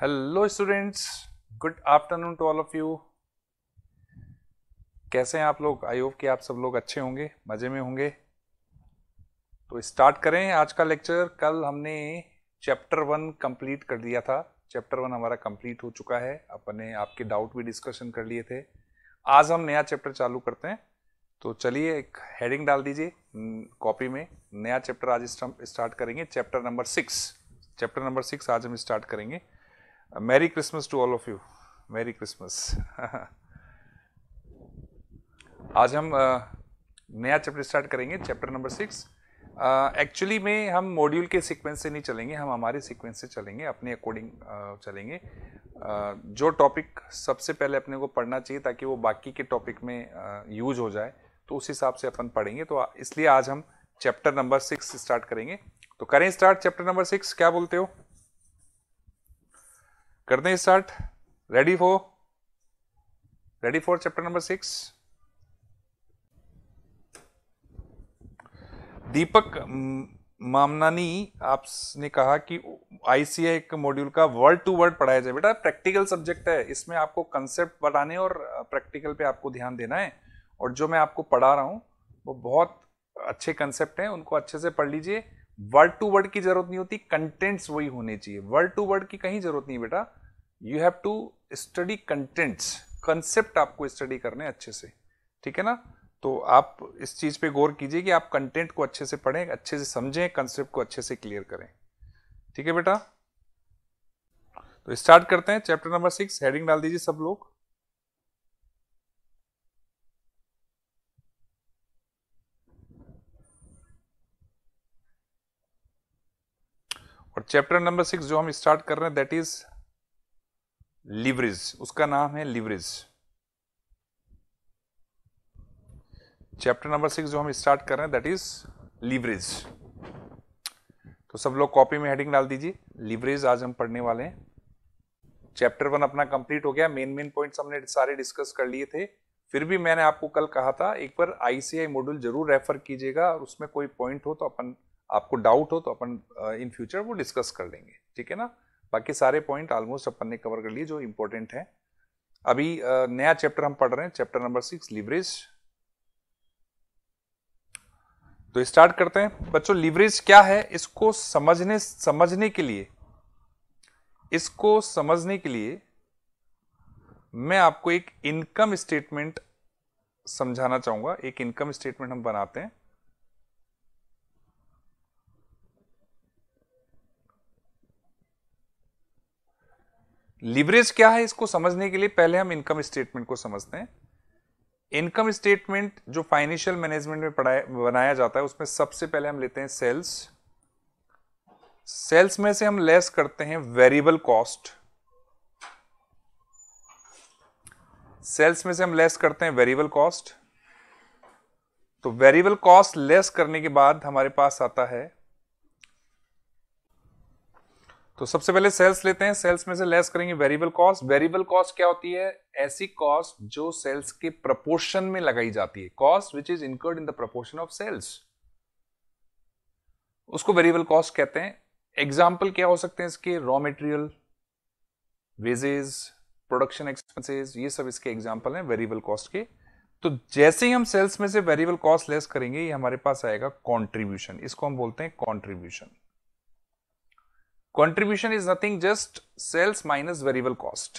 Hello students good afternoon to all of you कैसे हैं आप लोग आई होप कि आप सब लोग अच्छे होंगे मज़े में होंगे तो स्टार्ट करें आज का लेक्चर कल हमने चैप्टर वन कंप्लीट कर दिया था चैप्टर वन हमारा कंप्लीट हो चुका है अपने आपके डाउट भी डिस्कशन कर लिए थे आज हम नया चैप्टर चालू करते हैं तो चलिए एक हेडिंग डाल दीजिए कॉपी में नया चैप्टर आज स्टार्ट करेंगे chapter number six chapter number six आज हम स्टार्ट करेंगे A uh, Merry Christmas to all of you. Merry Christmas. आज हम uh, नया चैप्टर स्टार्ट करेंगे चैप्टर नंबर सिक्स एक्चुअली में हम मॉड्यूल के सीक्वेंस से नहीं चलेंगे हम हमारे सीक्वेंस से चलेंगे अपने अकॉर्डिंग uh, चलेंगे जो टॉपिक सबसे पहले अपने को पढ़ना चाहिए ताकि वो बाकी के टॉपिक में यूज हो जाए तो उस हिसाब से अपन पढ़ेंगे तो इसलिए आज हम चैप्टर नंबर सिक्स स्टार्ट करेंगे तो करें स्टार्ट चैप्टर नंबर सिक्स क्या बोलते हो कर हैं start ready for ready for chapter number six Deepak Mamnani आपने कहा कि आईसीए एक मॉड्यूल का वर्ड टू वर्ड पढ़ाया जाए बेटा प्रैक्टिकल सब्जेक्ट है इसमें आपको कंसेप्ट बताने और प्रैक्टिकल पे आपको ध्यान देना है और जो मैं आपको पढ़ा रहा हूँ वो बहुत अच्छे कंसेप्ट हैं उनको अच्छे से पढ़ लीजिए वर्ड टू वर्ड की जरूरत नहीं होती कंटेंट्स वही होने चाहिए वर्ड टू वर्ड की कहीं जरूरत नहीं बेटा you have to study contents concept आपको स्टडी करने अच्छे से ठीक है ना तो आप इस चीज़ पे गौर कीजिए कि आप कंटेंट को अच्छे से पढ़ें अच्छे से समझें कंसेप्ट को अच्छे से क्लियर करें ठीक है बेटा तो स्टार्ट करते हैं चैप्टर नंबर सिक्स हेडिंग डाल दीजिए सब लोग चैप्टर नंबर सिक्स जो हम स्टार्ट कर रहे हैं दैट इज लिवरेज उसका नाम है लिवरेज चैप्टर नंबर सिक्स जो हम स्टार्ट कर रहे हैं दैट इज लिवरेज तो सब लोग कॉपी में हेडिंग डाल दीजिए लिवरेज आज हम पढ़ने वाले हैं चैप्टर वन अपना कंप्लीट हो गया मेन मेन पॉइंट्स हमने सारे डिस्कस कर लिए थे फिर भी मैंने आपको कल कहा था एक बार आईसीआई मॉड्यूल जरूर रेफर कीजिएगा और उसमें कोई पॉइंट हो तो अपन आपको डाउट हो तो अपन इन फ्यूचर वो डिस्कस कर लेंगे ठीक है ना बाकी सारे पॉइंट ऑलमोस्ट अपन ने कवर कर लिए जो इम्पोर्टेंट हैं अभी नया चैप्टर हम पढ़ रहे हैं चैप्टर नंबर सिक्स लिवरेज तो स्टार्ट करते हैं बच्चों लिवरेज क्या है इसको समझने समझने के लिए इसको समझने के लिए मैं आपको एक इनकम स्टेटमेंट समझाना चाहूंगा एक इनकम स्टेटमेंट हम बनाते हैं लिवरेज क्या है इसको समझने के लिए पहले हम इनकम स्टेटमेंट को समझते हैं इनकम स्टेटमेंट जो फाइनेंशियल मैनेजमेंट में पढ़ाया बनाया जाता है उसमें सबसे पहले हम लेते हैं सेल्स सेल्स में से हम लेस करते हैं वेरिएबल कॉस्ट सेल्स में से हम लेस करते हैं वेरिएबल कॉस्ट तो वेरिएबल कॉस्ट लेस करने के बाद हमारे पास आता है तो सबसे पहले सेल्स लेते हैं सेल्स में से लेस करेंगे वेरिएबल कॉस्ट वेरिएबल कॉस्ट क्या होती है ऐसी कॉस्ट जो सेल्स के प्रपोर्शन में लगाई जाती है cost which is incurred in the proportion of sales उसको वेरिएबल कॉस्ट कहते हैं एग्जाम्पल क्या हो सकते हैं इसके raw material wages production expenses ये सब इसके एग्जाम्पल हैं वेरिएबल कॉस्ट के तो जैसे ही हम सेल्स में से वेरिएबल कॉस्ट लेस करेंगे ये हमारे पास आएगा कॉन्ट्रीब्यूशन इसको हम बोलते हैं contribution contribution is nothing just sales minus variable cost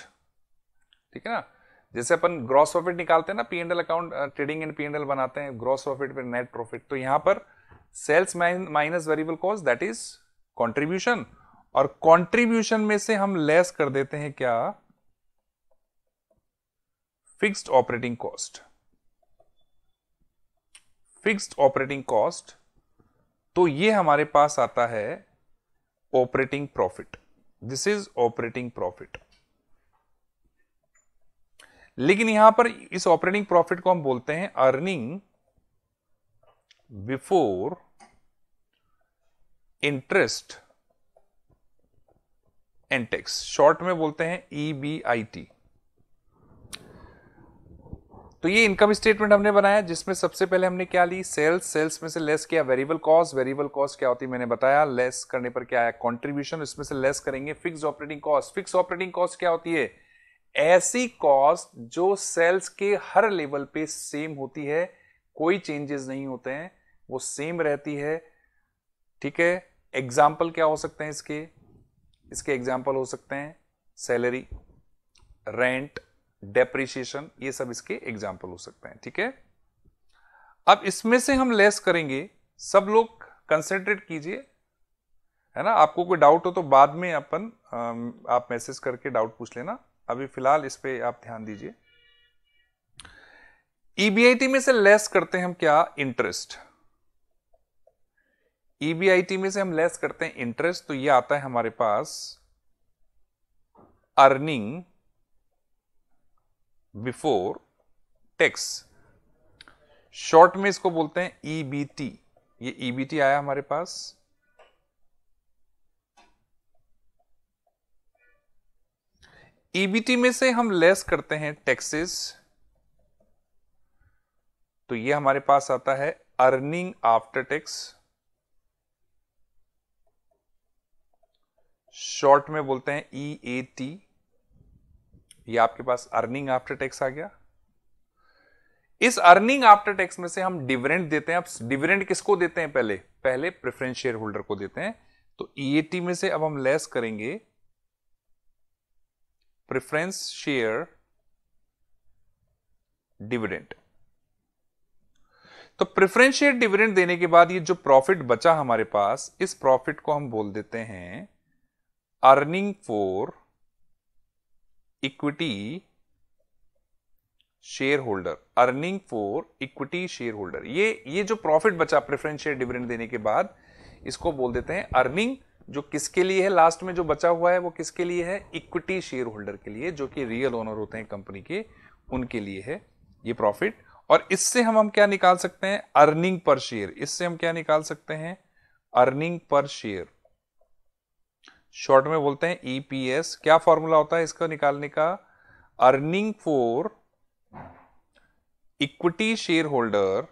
ठीक है ना जैसे अपन ग्रॉस प्रॉफिट निकालते हैं ना P and L account trading and P and L बनाते हैं ग्रॉस प्रॉफिट फिर नेट प्रॉफिट तो यहां पर sales minus variable cost that is contribution और कॉन्ट्रीब्यूशन में से हम लेस कर देते हैं क्या fixed operating cost fixed operating cost तो ये हमारे पास आता है operating profit. This is operating profit. लेकिन यहां पर इस ऑपरेटिंग प्रॉफिट को हम बोलते हैं earning before interest and tax short में बोलते हैं ई बी आई टी तो ये इनकम स्टेटमेंट हमने बनाया जिसमें सबसे पहले हमने क्या ली सेल्स सेल्स में से लेस किया वेरिएबल कॉस्ट वेरिएबल कॉस्ट क्या होती है मैंने बताया लेस करने पर क्या आया कॉन्ट्रीब्यूशन इसमें से लेस करेंगे fix operating cost fix operating cost क्या होती है ऐसी कॉस्ट जो सेल्स के हर लेवल पे सेम होती है कोई चेंजेस नहीं होते हैं वो सेम रहती है ठीक है एग्जाम्पल क्या हो सकते हैं इसके इसके एग्जाम्पल हो सकते हैं सैलरी रेंट डेप्रिशिएशन ये सब इसके एग्जाम्पल हो सकते हैं ठीक है अब इसमें से हम लेस करेंगे सब लोग कंसेंट्रेट कीजिए है ना आपको कोई डाउट हो तो बाद में अपन आप मैसेज करके डाउट पूछ लेना अभी फिलहाल इस पर आप ध्यान दीजिए ईबीआईटी e में से लेस करते हैं हम क्या इंटरेस्ट ईबीआईटी e में से हम लेस करते हैं इंटरेस्ट तो ये आता है हमारे पास अर्निंग बिफोर टैक्स शॉर्ट में इसको बोलते हैं ईबीटी e ये ईबीटी e आया हमारे पास ईबीटी e में से हम लेस करते हैं टैक्सेस तो ये हमारे पास आता है अर्निंग आफ्टर टैक्स शॉर्ट में बोलते हैं ई ए टी ये आपके पास अर्निंग आफ्टर टैक्स आ गया इस अर्निंग आफ्टर टैक्स में से हम डिविडेंड देते हैं अब डिविडेंड किसको देते हैं पहले पहले प्रेफरेंस शेयर होल्डर को देते हैं तो ईएटी e में से अब हम लेस करेंगे प्रेफरेंस शेयर डिविडेंड तो प्रेफरेंस शेयर डिविडेंड देने के बाद ये जो प्रॉफिट बचा हमारे पास इस प्रॉफिट को हम बोल देते हैं earning for equity share holder earning for equity share holder ये ये जो प्रॉफिट बचा प्रेफरेंस शेयर डिविडेंड देने के बाद इसको बोल देते हैं अर्निंग जो किसके लिए है लास्ट में जो बचा हुआ है वो किसके लिए है इक्विटी शेयर होल्डर के लिए जो कि रियल ओनर होते हैं कंपनी के उनके लिए है ये प्रॉफिट और इससे हम हम क्या निकाल सकते हैं अर्निंग पर शेयर इससे हम क्या निकाल सकते हैं अर्निंग पर शेयर शॉर्ट में बोलते हैं ईपीएस e क्या फॉर्मूला होता है इसको निकालने का earning for equity share holder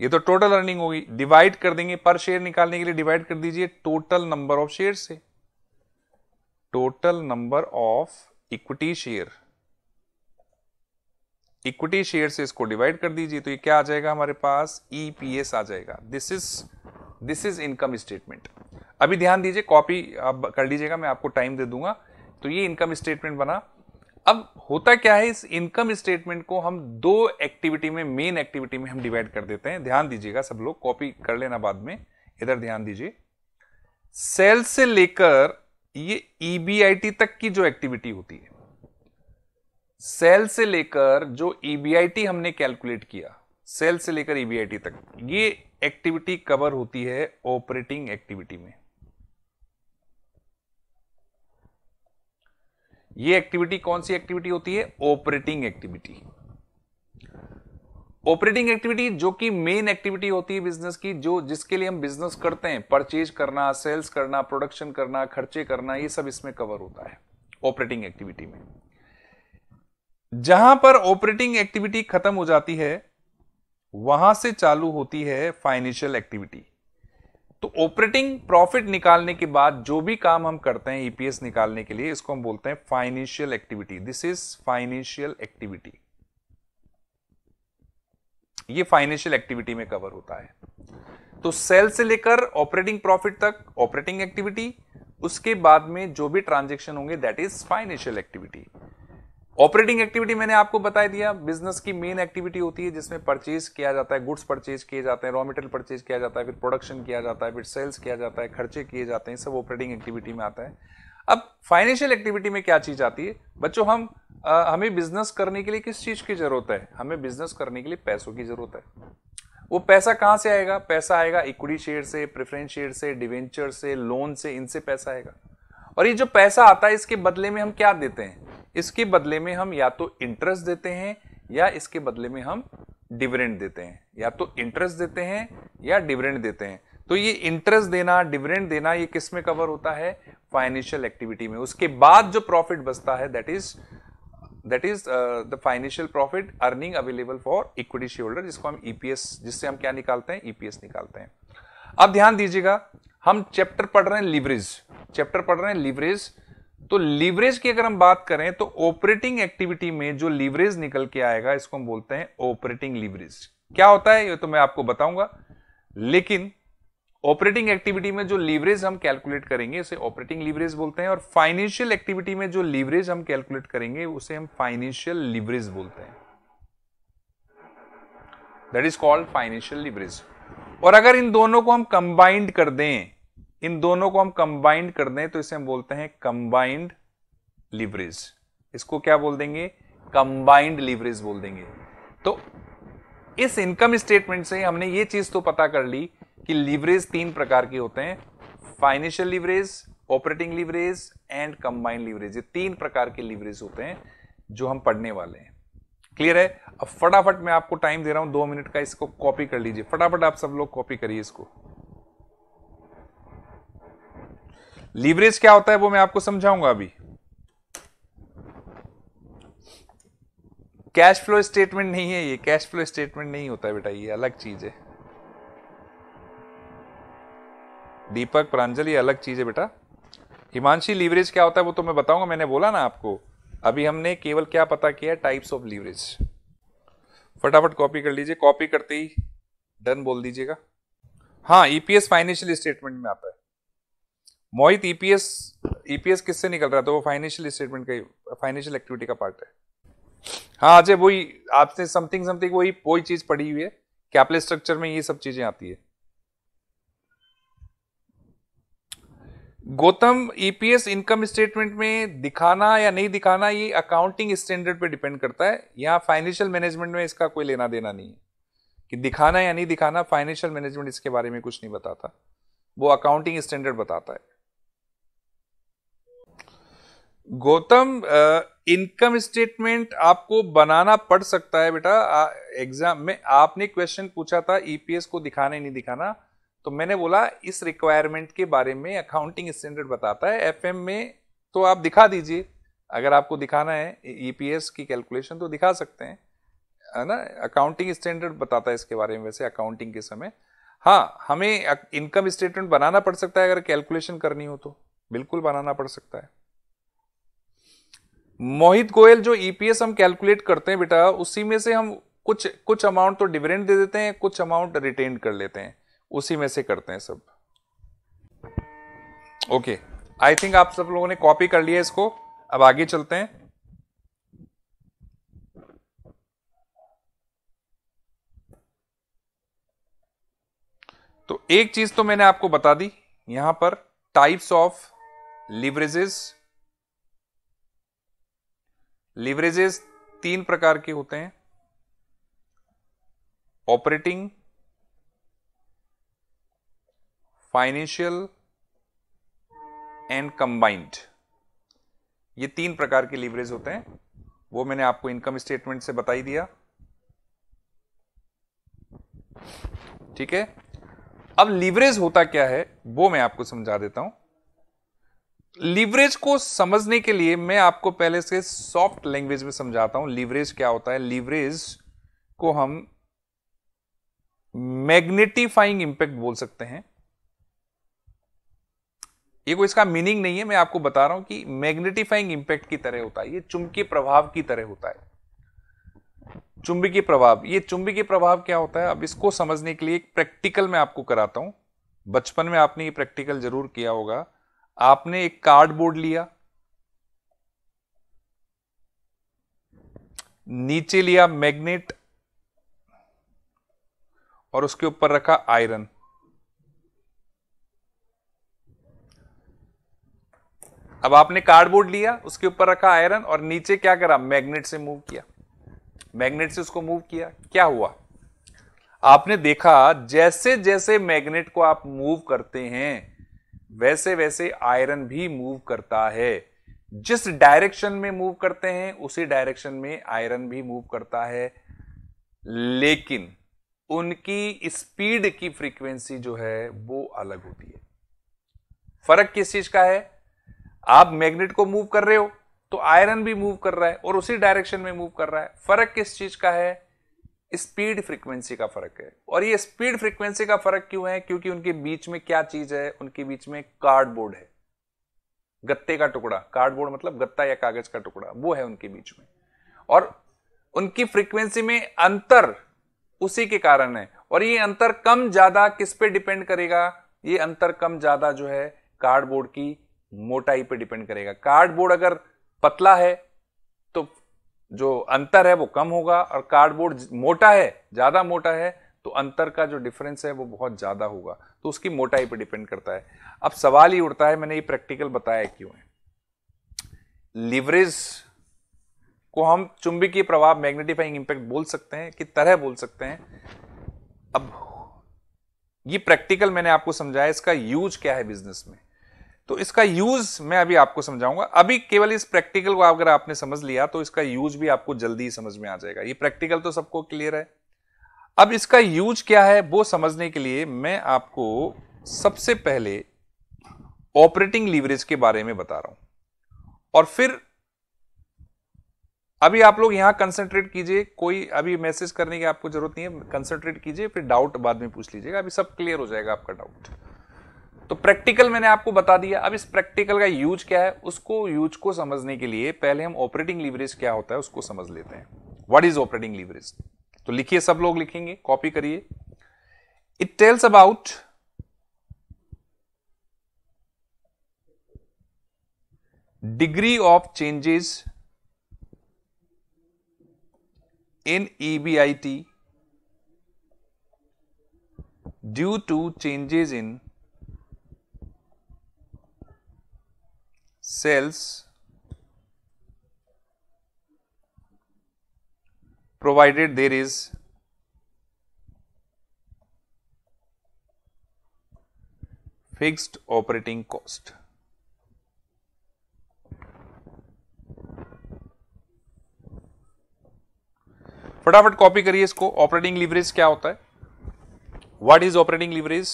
ये तो टोटल अर्निंग होगी डिवाइड कर देंगे पर शेयर निकालने के लिए डिवाइड कर दीजिए टोटल नंबर ऑफ शेयर से total number of equity share equity share से इसको डिवाइड कर दीजिए तो ये क्या आ जाएगा हमारे पास ईपीएस e आ जाएगा this is this is income statement अभी ध्यान दीजिए कॉपी आप कर लीजिएगा मैं आपको टाइम दे दूंगा तो ये इनकम स्टेटमेंट बना अब होता क्या है इस इनकम स्टेटमेंट को हम दो एक्टिविटी में मेन एक्टिविटी में हम डिवाइड कर देते हैं ध्यान दीजिएगा सब लोग कॉपी कर लेना बाद में इधर ध्यान दीजिए सेल से लेकर ये ईबीआईटी e तक की जो एक्टिविटी होती है सेल से लेकर जो ईबीआईटी e हमने कैलकुलेट किया सेल से लेकर ईबीआईटी e तक ये एक्टिविटी कवर होती है ऑपरेटिंग एक्टिविटी में ये एक्टिविटी कौन सी एक्टिविटी होती है ऑपरेटिंग एक्टिविटी ऑपरेटिंग एक्टिविटी जो कि मेन एक्टिविटी होती है बिजनेस की जो जिसके लिए हम बिजनेस करते हैं परचेज करना सेल्स करना प्रोडक्शन करना खर्चे करना ये सब इसमें कवर होता है ऑपरेटिंग एक्टिविटी में जहां पर ऑपरेटिंग एक्टिविटी खत्म हो जाती है वहां से चालू होती है फाइनेंशियल एक्टिविटी तो ऑपरेटिंग प्रॉफिट निकालने के बाद जो भी काम हम करते हैं ईपीएस e निकालने के लिए इसको हम बोलते हैं financial activity this is financial activity ये फाइनेंशियल एक्टिविटी में कवर होता है तो सेल से लेकर ऑपरेटिंग प्रॉफिट तक ऑपरेटिंग एक्टिविटी उसके बाद में जो भी ट्रांजेक्शन होंगे that is financial activity operating activity मैंने आपको बता दिया बिजनेस की मेन एक्टिविटी होती है जिसमें परचेज किया जाता है गुड्स परचेज किए जाते हैं रॉ मटेरियल परचेज किया जाता है फिर प्रोडक्शन किया जाता है फिर सेल्स किया जाता है खर्चे किए जाते हैं सब ऑपरेटिंग एक्टिविटी में आता है अब फाइनेंशियल एक्टिविटी में क्या चीज़ आती है बच्चों हम आ, हमें बिजनेस करने के लिए किस चीज़ की ज़रूरत है हमें बिजनेस करने के लिए पैसों की ज़रूरत है वो पैसा कहाँ से आएगा पैसा आएगा इक्विटी शेयर से प्रेफरेंस शेयर से डिवेंचर से लोन से इनसे पैसा आएगा और ये जो पैसा आता है इसके बदले में हम क्या देते हैं इसके बदले में हम या तो इंटरेस्ट देते हैं या इसके बदले में हम डिविडेंड देते हैं या तो इंटरेस्ट देते हैं या डिविडेंड देते हैं तो ये इंटरेस्ट देना डिविडेंड देना ये किस में कवर होता है फाइनेंशियल एक्टिविटी में उसके बाद जो प्रॉफिट बचता है that is that is the financial profit earning available for equity share holder जिसको हम ईपीएस e जिससे हम क्या निकालते हैं ईपीएस e निकालते हैं अब ध्यान दीजिएगा हम चैप्टर पढ़ रहे हैं लिवरेज चैप्टर पढ़ रहे हैं लिवरेज तो लीवरेज की अगर हम बात करें तो ऑपरेटिंग एक्टिविटी में जो लीवरेज निकल के आएगा इसको हम बोलते हैं ऑपरेटिंग लीवरेज क्या होता है ये तो मैं आपको बताऊंगा लेकिन ऑपरेटिंग एक्टिविटी में जो लीवरेज हम कैलकुलेट करेंगे उसे ऑपरेटिंग लीवरेज बोलते हैं और फाइनेंशियल एक्टिविटी में जो लीवरेज हम कैलकुलेट करेंगे उसे हम फाइनेंशियल लीवरेज बोलते हैं that is called financial leverage और अगर इन दोनों को हम कंबाइंड कर दें इन दोनों को हम कंबाइंड कर दें तो इसे हम बोलते हैं कंबाइंड लिवरेज इसको क्या बोल देंगे कंबाइंड लिवरेज बोल देंगे तो इस इनकम स्टेटमेंट से हमने ये चीज तो पता कर ली कि लिवरेज तीन प्रकार के होते हैं financial leverage operating leverage and combined leverage ये तीन प्रकार के लिवरेज होते हैं जो हम पढ़ने वाले हैं क्लियर है अब फटाफट मैं आपको टाइम दे रहा हूं दो मिनट का इसको कॉपी कर लीजिए फटाफट आप सब लोग कॉपी करिए इसको लीवरेज क्या होता है वो मैं आपको समझाऊंगा अभी कैश फ्लो स्टेटमेंट नहीं है ये कैश फ्लो स्टेटमेंट नहीं होता है बेटा ये अलग चीज है दीपक प्रांजल ये अलग चीज है बेटा हिमांशी लीवरेज क्या होता है वो तो मैं बताऊंगा मैंने बोला ना आपको अभी हमने केवल क्या पता किया टाइप्स ऑफ लीवरेज फटाफट कॉपी कर लीजिए कॉपी करते ही डन बोल दीजिएगा हाँ ईपीएस फाइनेंशियल स्टेटमेंट में आता है Mohit EPS e EPS e किससे निकल रहा है तो वो फाइनेंशियल स्टेटमेंट का फाइनेंशियल एक्टिविटी का पार्ट है हाँ अजय वही आपने समथिंग समथिंग वही वही चीज पड़ी हुई है कैपिटल स्ट्रक्चर में ये सब चीजें आती है गौतम ईपीएस इनकम स्टेटमेंट में दिखाना या नहीं दिखाना ये अकाउंटिंग स्टैंडर्ड पे डिपेंड करता है यहाँ फाइनेंशियल मैनेजमेंट में इसका कोई लेना देना नहीं है कि दिखाना या नहीं दिखाना फाइनेंशियल मैनेजमेंट इसके बारे में कुछ नहीं बताता वो अकाउंटिंग स्टैंडर्ड बताता है गौतम इनकम स्टेटमेंट आपको बनाना पड़ सकता है बेटा एग्जाम में आपने क्वेश्चन पूछा था ईपीएस e को दिखाने नहीं दिखाना तो मैंने बोला इस रिक्वायरमेंट के बारे में अकाउंटिंग स्टैंडर्ड बताता है एफएम में तो आप दिखा दीजिए अगर आपको दिखाना है ईपीएस e की कैलकुलेशन तो दिखा सकते हैं है ना अकाउंटिंग स्टैंडर्ड बताता है इसके बारे में वैसे अकाउंटिंग के समय हाँ हमें इनकम स्टेटमेंट बनाना पड़ सकता है अगर कैलकुलेशन करनी हो तो बिल्कुल बनाना पड़ सकता है मोहित गोयल जो ईपीएस e हम कैलकुलेट करते हैं बेटा उसी में से हम कुछ कुछ अमाउंट तो डिविडेंड दे देते हैं कुछ अमाउंट रिटेन कर लेते हैं उसी में से करते हैं सब ओके आई थिंक आप सब लोगों ने कॉपी कर लिया इसको अब आगे चलते हैं तो एक चीज तो मैंने आपको बता दी यहां पर टाइप्स ऑफ लिवरेजेस लिवरेजेस तीन प्रकार के होते हैं ऑपरेटिंग फाइनेंशियल एंड कंबाइंड ये तीन प्रकार के लिवरेज होते हैं वो मैंने आपको इनकम स्टेटमेंट से बताई दिया ठीक है अब लीवरेज होता क्या है वो मैं आपको समझा देता हूं लीवरेज को समझने के लिए मैं आपको पहले से सॉफ्ट लैंग्वेज में समझाता हूं लीवरेज क्या होता है लीवरेज को हम मैग्नेटिफाइंग इंपैक्ट बोल सकते हैं ये कोई इसका मीनिंग नहीं है मैं आपको बता रहा हूं कि मैग्नेटिफाइंग इंपैक्ट की तरह होता है ये चुंबकीय प्रभाव की तरह होता है चुंबकीय प्रभाव ये चुंबकीय प्रभाव क्या होता है अब इसको समझने के लिए एक प्रैक्टिकल मैं आपको कराता हूं बचपन में आपने ये प्रैक्टिकल जरूर किया होगा आपने एक कार्डबोर्ड लिया नीचे लिया मैग्नेट और उसके ऊपर रखा आयरन अब आपने कार्डबोर्ड लिया उसके ऊपर रखा आयरन और नीचे क्या करा मैग्नेट से मूव किया मैग्नेट से उसको मूव किया क्या हुआ आपने देखा जैसे जैसे मैग्नेट को आप मूव करते हैं वैसे वैसे आयरन भी मूव करता है जिस डायरेक्शन में मूव करते हैं उसी डायरेक्शन में आयरन भी मूव करता है लेकिन उनकी स्पीड की फ्रीक्वेंसी जो है वो अलग होती है फर्क किस चीज का है आप मैग्नेट को मूव कर रहे हो तो आयरन भी मूव कर रहा है और उसी डायरेक्शन में मूव कर रहा है फर्क किस चीज का है स्पीड फ्रीक्वेंसी का फर्क है और ये स्पीड फ्रीक्वेंसी का फर्क क्यों है क्योंकि उनके बीच में क्या चीज है उनके बीच में कार्डबोर्ड है गत्ते का टुकड़ा कार्डबोर्ड मतलब गत्ता या कागज का टुकड़ा वो है उनके बीच में और उनकी फ्रीक्वेंसी में अंतर उसी के कारण है और ये अंतर कम ज्यादा किस पे डिपेंड करेगा ये अंतर कम ज्यादा जो है कार्डबोर्ड की मोटाई पे डिपेंड करेगा कार्डबोर्ड अगर पतला है जो अंतर है वो कम होगा और कार्डबोर्ड मोटा है ज़्यादा मोटा है तो अंतर का जो डिफरेंस है वो बहुत ज़्यादा होगा तो उसकी मोटाई पर डिपेंड करता है अब सवाल ही उठता है मैंने ये प्रैक्टिकल बताया क्यों है लिवरेज को हम चुंबकीय प्रभाव मैग्नेटिफाइंग इंपैक्ट बोल सकते हैं कि तरह बोल सकते हैं अब ये प्रैक्टिकल मैंने आपको समझाया इसका यूज क्या है बिजनेस में तो इसका यूज मैं अभी आपको समझाऊंगा अभी केवल इस प्रैक्टिकल को अगर आपने समझ लिया तो इसका यूज भी आपको जल्दी ही समझ में आ जाएगा ये प्रैक्टिकल तो सबको क्लियर है अब इसका यूज क्या है वो समझने के लिए मैं आपको सबसे पहले ऑपरेटिंग लीवरेज के बारे में बता रहा हूं और फिर अभी आप लोग यहां कंसंट्रेट कीजिए कोई अभी मैसेज करने की आपको जरूरत नहीं है कंसंट्रेट कीजिए फिर डाउट बाद में पूछ लीजिएगा अभी सब क्लियर हो जाएगा आपका डाउट तो प्रैक्टिकल मैंने आपको बता दिया अब इस प्रैक्टिकल का यूज क्या है उसको यूज को समझने के लिए पहले हम ऑपरेटिंग लीवरेज क्या होता है उसको समझ लेते हैं व्हाट इज ऑपरेटिंग लीवरेज तो लिखिए सब लोग लिखेंगे कॉपी करिए it tells about degree of changes in EBIT due to changes in cells provided there is fixed operating cost. फटाफट कॉपी करिए इसको ऑपरेटिंग लिवरेज क्या होता है what is operating leverage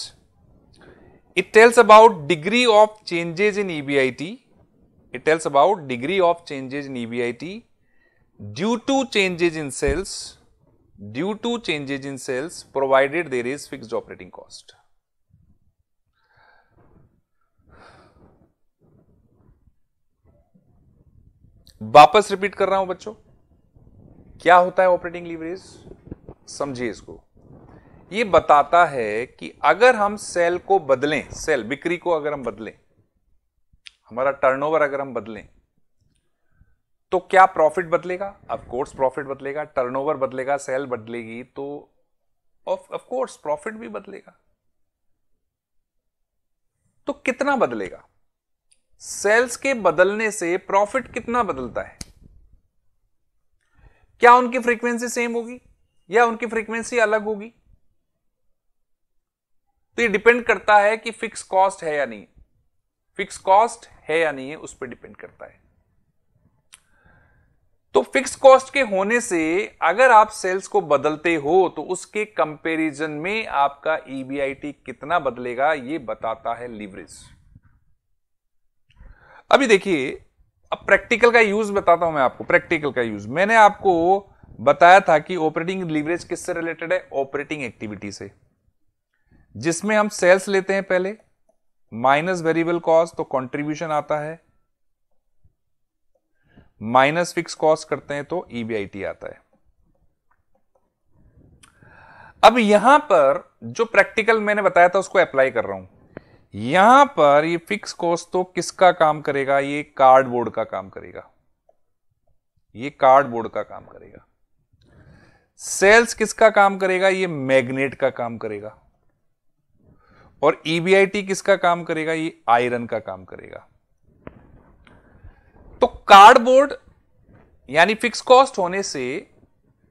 it tells about degree of changes in EBIT It tells about degree of changes in EBIT due to changes in sales, due to changes in sales provided there is fixed operating cost. वापस repeat कर रहा हूं बच्चों क्या होता है operating leverage समझिए इसको यह बताता है कि अगर हम सेल को बदलें सेल बिक्री को अगर हम बदलें हमारा टर्नओवर अगर हम बदलें तो क्या प्रॉफिट बदलेगा ऑफ कोर्स प्रॉफिट बदलेगा टर्नओवर बदलेगा सेल बदलेगी तो ऑफ ऑफ कोर्स प्रॉफिट भी बदलेगा तो कितना बदलेगा सेल्स के बदलने से प्रॉफिट कितना बदलता है क्या उनकी फ्रीक्वेंसी सेम होगी या उनकी फ्रीक्वेंसी अलग होगी तो ये डिपेंड करता है कि फिक्स कॉस्ट है या नहीं फिक्स कॉस्ट है या नहीं है उस पर डिपेंड करता है तो फिक्स कॉस्ट के होने से अगर आप सेल्स को बदलते हो तो उसके कंपैरिजन में आपका ईबीआईटी e कितना बदलेगा ये बताता है लीवरेज अभी देखिए अब प्रैक्टिकल का यूज बताता हूं मैं आपको प्रैक्टिकल का यूज मैंने आपको बताया था कि ऑपरेटिंग लीवरेज किससे रिलेटेड है ऑपरेटिंग एक्टिविटी से जिसमें हम सेल्स लेते हैं पहले माइनस वेरिएबल कॉस्ट तो कंट्रीब्यूशन आता है माइनस फिक्स कॉस्ट करते हैं तो ईबीआईटी e आता है अब यहां पर जो प्रैक्टिकल मैंने बताया था उसको अप्लाई कर रहा हूं यहां पर ये फिक्स कॉस्ट तो किसका काम करेगा ये कार्डबोर्ड का काम करेगा ये कार्डबोर्ड का काम करेगा सेल्स किसका काम करेगा ये मैग्नेट का काम करेगा और ईबीआईटी e किसका काम करेगा ये आयरन का काम करेगा तो कार्डबोर्ड यानी फिक्स कॉस्ट होने से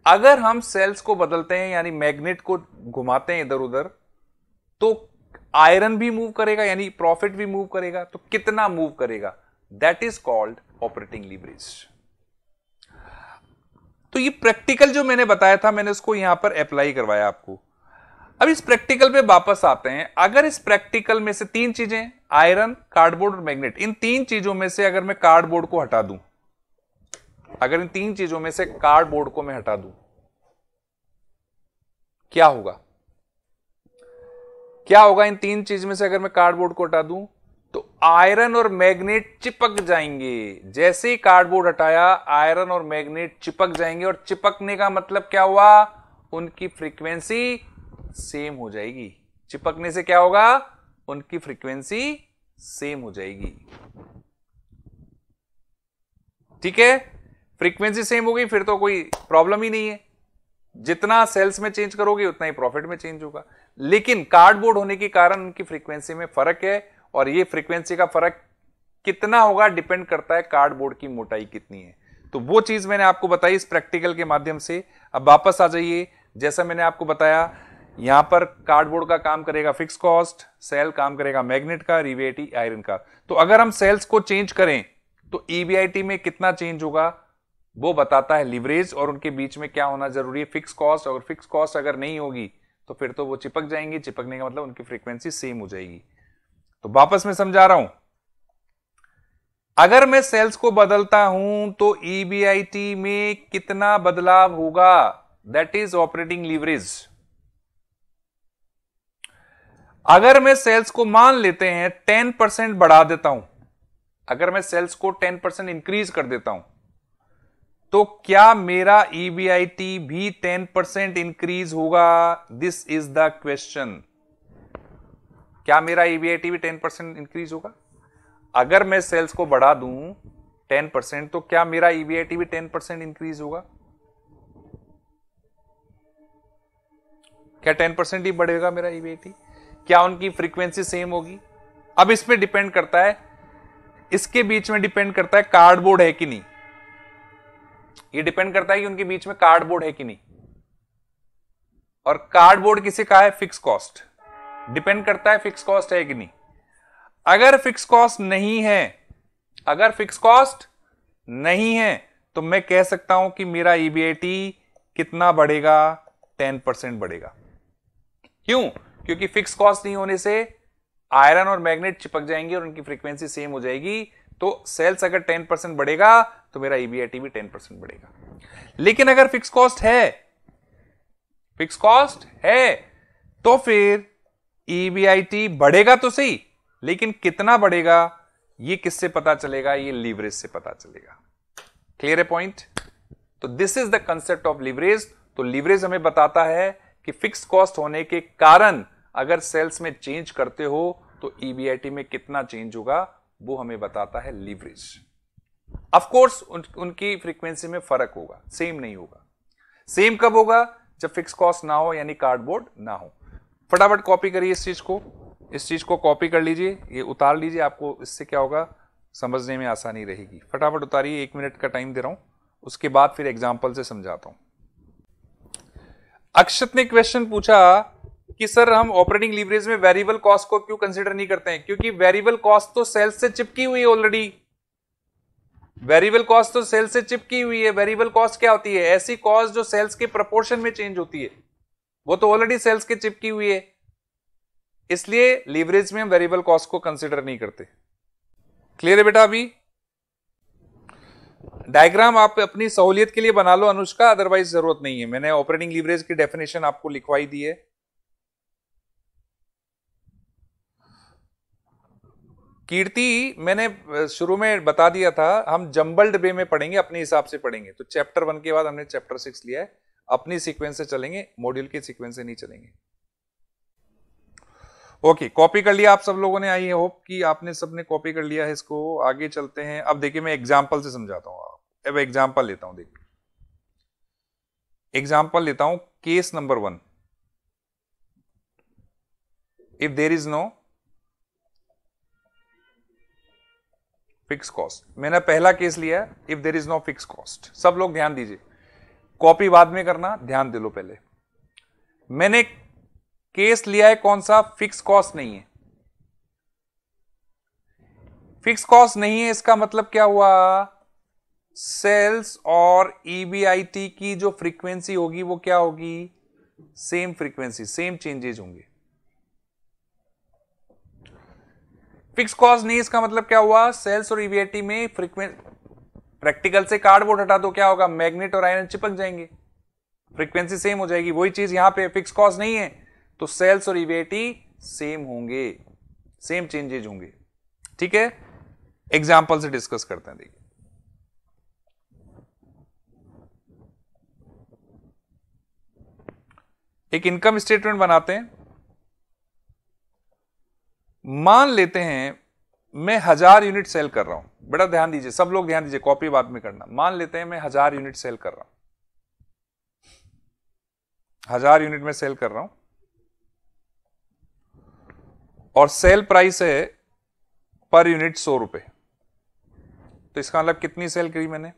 अगर हम सेल्स को बदलते हैं यानी मैग्नेट को घुमाते हैं इधर उधर तो आयरन भी मूव करेगा यानी प्रॉफिट भी मूव करेगा तो कितना मूव करेगा that is called operating leverage तो ये प्रैक्टिकल जो मैंने बताया था मैंने उसको यहां पर अप्लाई करवाया आपको अब इस प्रैक्टिकल पे वापस आते हैं अगर इस प्रैक्टिकल में से तीन चीजें आयरन कार्डबोर्ड और मैग्नेट इन तीन चीजों में से अगर मैं कार्डबोर्ड को हटा दूं अगर इन तीन चीजों में से कार्डबोर्ड को मैं हटा दूं क्या होगा क्या होगा इन तीन चीज में से अगर मैं कार्डबोर्ड को हटा दूं तो आयरन और मैग्नेट चिपक जाएंगे जैसे ही कार्डबोर्ड हटाया आयरन और मैग्नेट चिपक जाएंगे और चिपकने का मतलब क्या हुआ उनकी फ्रीक्वेंसी सेम हो जाएगी चिपकने से क्या होगा उनकी फ्रीक्वेंसी सेम हो जाएगी ठीक है फ्रीक्वेंसी सेम हो गई फिर तो कोई प्रॉब्लम ही नहीं है जितना सेल्स में चेंज करोगे उतना ही प्रॉफिट में चेंज होगा लेकिन कार्डबोर्ड होने के कारण उनकी फ्रीक्वेंसी में फर्क है और ये फ्रीक्वेंसी का फर्क कितना होगा डिपेंड करता है कार्डबोर्ड की मोटाई कितनी है तो वो चीज मैंने आपको बताई इस प्रैक्टिकल के माध्यम से अब वापस आ जाइए जैसा मैंने आपको बताया यहां पर कार्डबोर्ड का काम करेगा फिक्स कॉस्ट सेल काम करेगा मैग्नेट का रिवेटी आयरन का तो अगर हम सेल्स को चेंज करें तो ईबीआईटी e में कितना चेंज होगा वो बताता है लिवरेज और उनके बीच में क्या होना जरूरी है फिक्स कॉस्ट और फिक्स कॉस्ट अगर नहीं होगी तो फिर तो वो चिपक जाएंगे चिपकने का मतलब उनकी फ्रीक्वेंसी सेम हो जाएगी तो वापस मैं समझा रहा हूं अगर मैं सेल्स को बदलता हूं तो ईबीआईटी e में कितना बदलाव होगा दैट इज ऑपरेटिंग लिवरेज अगर मैं सेल्स को मान लेते हैं टेन परसेंट बढ़ा देता हूं अगर मैं सेल्स को टेन परसेंट इंक्रीज कर देता हूं तो क्या मेरा ईबीआईटी e भी टेन परसेंट इंक्रीज होगा दिस इज द क्वेश्चन क्या मेरा ईबीआईटी e भी टेन परसेंट इंक्रीज होगा अगर मैं सेल्स को बढ़ा दू टेन परसेंट तो क्या मेरा ईबीआईटी e भी टेन परसेंट इंक्रीज होगा क्या टेन परसेंट ही बढ़ेगा मेरा ईबीआईटी क्या उनकी फ्रीक्वेंसी सेम होगी अब इस पर डिपेंड करता है इसके बीच में डिपेंड करता है कार्डबोर्ड है कि नहीं ये डिपेंड करता है कि उनके बीच में कार्डबोर्ड है कि नहीं और कार्डबोर्ड किसे कहा है फिक्स कॉस्ट डिपेंड करता है फिक्स कॉस्ट है कि नहीं अगर फिक्स कॉस्ट नहीं है अगर फिक्स कॉस्ट नहीं है तो मैं कह सकता हूं कि मेरा ईबीआईटी e कितना बढ़ेगा टेन परसेंट बढ़ेगा क्यों क्योंकि फिक्स कॉस्ट नहीं होने से आयरन और मैग्नेट चिपक जाएंगे और उनकी फ्रीक्वेंसी सेम हो जाएगी तो सेल्स अगर 10 परसेंट बढ़ेगा तो मेरा ईबीआईटी e भी 10 परसेंट बढ़ेगा लेकिन अगर फिक्स कॉस्ट है फिक्स कॉस्ट है तो फिर ईबीआईटी e बढ़ेगा तो सही लेकिन कितना बढ़ेगा ये किससे पता चलेगा ये लीवरेज से पता चलेगा क्लियर है पॉइंट तो this is the concept of leverage तो लीवरेज हमें बताता है कि फिक्स कॉस्ट होने के कारण अगर सेल्स में चेंज करते हो तो ईबीआईटी e में कितना चेंज होगा वो हमें बताता है लीवरेज अफकोर्स उन, उनकी फ्रीक्वेंसी में फर्क होगा सेम नहीं होगा सेम कब होगा जब फिक्स कॉस्ट ना हो यानी कार्डबोर्ड ना हो फटाफट कॉपी करिए इस चीज को इस चीज को कॉपी कर लीजिए ये उतार लीजिए आपको इससे क्या होगा समझने में आसानी रहेगी फटाफट उतारिए एक मिनट का टाइम दे रहा हूं उसके बाद फिर एग्जाम्पल से समझाता हूं अक्षत ने क्वेश्चन पूछा कि सर हम ऑपरेटिंग लीवरेज में वेरिएबल कॉस्ट को क्यों कंसिडर नहीं करते हैं क्योंकि वेरिएबल कॉस्ट तो सेल्स से चिपकी हुई ऑलरेडी वेरिएबल कॉस्ट तो सेल्स से चिपकी हुई है वेरिएबल तो कॉस्ट क्या होती है ऐसी कॉस्ट जो सेल्स के प्रपोर्शन में चेंज होती है वो तो ऑलरेडी सेल्स के चिपकी हुई है इसलिए लीवरेज में हम वेरिएबल कॉस्ट को कंसिडर नहीं करते क्लियर है बेटा अभी डायग्राम आप अपनी सहूलियत के लिए बना लो अनुष्का अदरवाइज जरूरत नहीं है मैंने ऑपरेटिंग लीवरेज की डेफिनेशन आपको लिखवाई दी है कीर्ति मैंने शुरू में बता दिया था हम जम्बल्ड वे में पढ़ेंगे अपने हिसाब से पढ़ेंगे तो चैप्टर वन के बाद हमने चैप्टर सिक्स लिया है अपनी सीक्वेंस से चलेंगे मॉड्यूल के सीक्वेंस से नहीं चलेंगे ओके कॉपी कर लिया आप सब लोगों ने आई होप कि आपने सबने कॉपी कर लिया है इसको आगे चलते हैं अब देखिए मैं एग्जाम्पल से समझाता हूँ अब एग्जाम्पल लेता हूँ देखिए एग्जाम्पल लेता हूं case number one if there is no fix cost मैंने पहला केस लिया if there is no fix cost सब लोग ध्यान दीजिए कॉपी बाद में करना ध्यान दे लो पहले मैंने केस लिया है कौन सा फिक्स कॉस्ट नहीं है फिक्स कॉस्ट नहीं है इसका मतलब क्या हुआ सेल्स और ईबीआईटी e की जो फ्रीक्वेंसी होगी वो क्या होगी सेम फ्रीक्वेंसी सेम चेंजेज होंगे फिक्स कॉस्ट नहीं इसका मतलब क्या हुआ सेल्स और ईवीआईटी e में फ्रीक्वेंट प्रैक्टिकल से कार्डबोर्ड हटा दो क्या होगा मैग्नेट और आयरन चिपक जाएंगे फ्रीक्वेंसी सेम हो जाएगी वही चीज यहां पे फिक्स कॉस्ट नहीं है तो सेल्स और ईवीआईटी e सेम होंगे सेम चेंजेज होंगे ठीक है एग्जाम्पल से डिस्कस करते हैं देखिए एक इनकम स्टेटमेंट बनाते हैं मान लेते हैं मैं हजार यूनिट सेल कर रहा हूं बड़ा ध्यान दीजिए सब लोग ध्यान दीजिए कॉपी बाद में करना मान लेते हैं मैं हजार यूनिट सेल कर रहा हूं हजार यूनिट में सेल कर रहा हूं और सेल प्राइस है पर यूनिट सौ रुपए तो इसका मतलब कितनी सेल करी मैंने